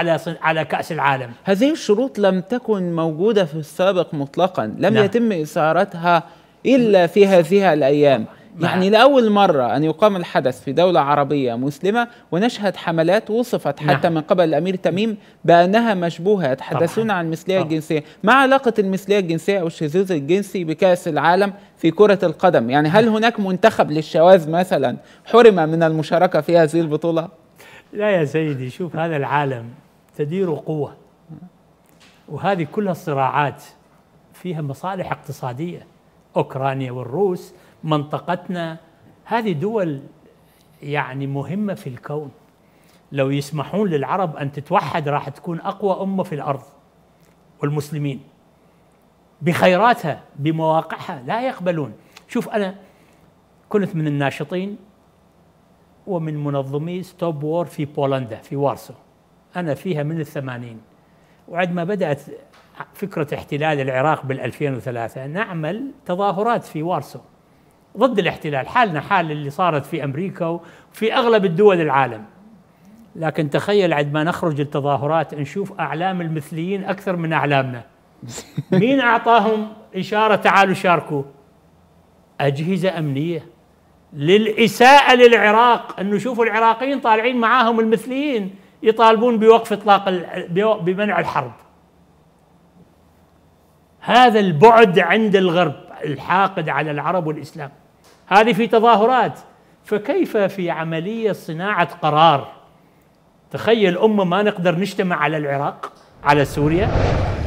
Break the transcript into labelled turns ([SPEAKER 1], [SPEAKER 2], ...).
[SPEAKER 1] على على كأس العالم هذه الشروط لم تكن موجودة في السابق مطلقا لم نعم. يتم إثارتها إلا في هذه الأيام نعم. يعني لأول مرة أن يقام الحدث في دولة عربية مسلمة ونشهد حملات وصفت نعم. حتى نعم. من قبل الأمير تميم بأنها مشبوهة يتحدثون عن المثلية الجنسية ما علاقة المثلية الجنسية أو الشذوذ الجنسي بكأس العالم في كرة القدم يعني هل نعم. هناك منتخب للشواذ مثلا حرم من المشاركة في هذه البطولة؟
[SPEAKER 2] لا يا سيدي شوف هذا العالم تدير قوة وهذه كلها صراعات فيها مصالح اقتصادية أوكرانيا والروس منطقتنا هذه دول يعني مهمة في الكون لو يسمحون للعرب أن تتوحد راح تكون أقوى أمة في الأرض والمسلمين بخيراتها بمواقعها لا يقبلون شوف أنا كنت من الناشطين ومن منظمي ستوب وور في بولندا في وارسو أنا فيها من الثمانين وعندما بدأت فكرة احتلال العراق بال2003 نعمل تظاهرات في وارسو ضد الاحتلال حالنا حال اللي صارت في أمريكا وفي أغلب الدول العالم لكن تخيل عندما نخرج التظاهرات نشوف أعلام المثليين أكثر من أعلامنا مين أعطاهم إشارة تعالوا شاركوا أجهزة أمنية للإساءة للعراق أنه شوفوا العراقيين طالعين معاهم المثليين يطالبون بوقف اطلاق بمنع الحرب هذا البعد عند الغرب الحاقد على العرب والاسلام هذه في تظاهرات فكيف في عمليه صناعه قرار تخيل امه ما نقدر نجتمع على العراق على سوريا